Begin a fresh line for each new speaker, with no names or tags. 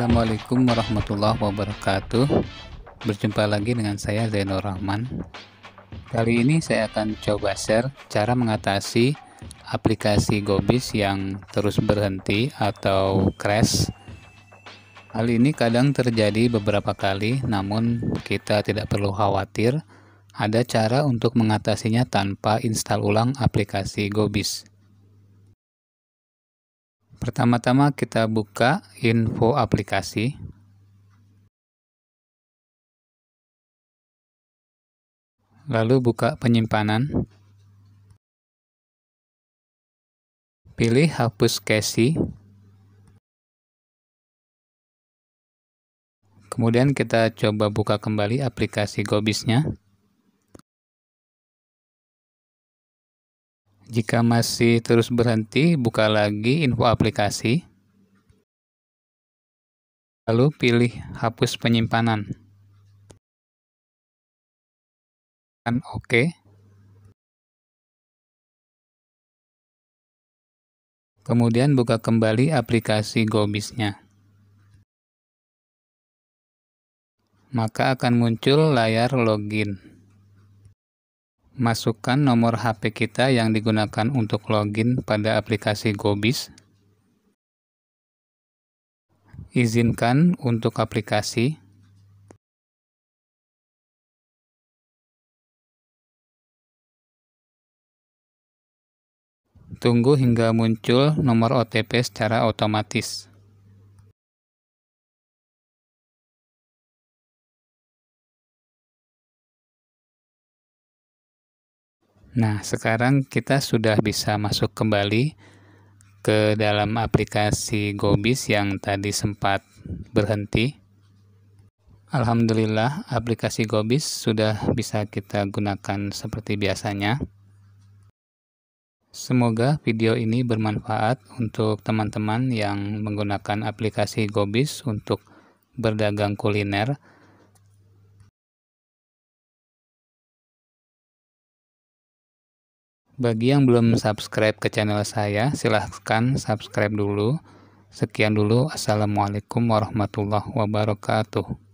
Assalamualaikum warahmatullahi wabarakatuh Berjumpa lagi dengan saya Zainul Rahman Kali ini saya akan coba share cara mengatasi aplikasi Gobis yang terus berhenti atau crash Hal ini kadang terjadi beberapa kali namun kita tidak perlu khawatir ada cara untuk mengatasinya tanpa install ulang aplikasi Gobis Pertama-tama
kita buka info aplikasi. Lalu buka penyimpanan.
Pilih hapus cache. Kemudian kita coba buka kembali aplikasi Gobisnya.
Jika masih terus berhenti, buka lagi info aplikasi.
Lalu pilih hapus penyimpanan. Dan OK. Kemudian buka kembali aplikasi GoBiz-nya. Maka
akan muncul layar login. Masukkan nomor HP kita yang digunakan untuk login pada aplikasi GoBiz.
Izinkan untuk aplikasi. Tunggu hingga muncul nomor OTP secara otomatis.
Nah, sekarang kita sudah bisa masuk kembali ke dalam aplikasi
Gobis yang tadi sempat berhenti. Alhamdulillah, aplikasi Gobis sudah bisa kita gunakan seperti biasanya. Semoga video ini bermanfaat untuk teman-teman yang
menggunakan aplikasi Gobis untuk berdagang kuliner Bagi yang belum subscribe ke channel saya, silahkan subscribe dulu.
Sekian dulu. Assalamualaikum warahmatullahi wabarakatuh.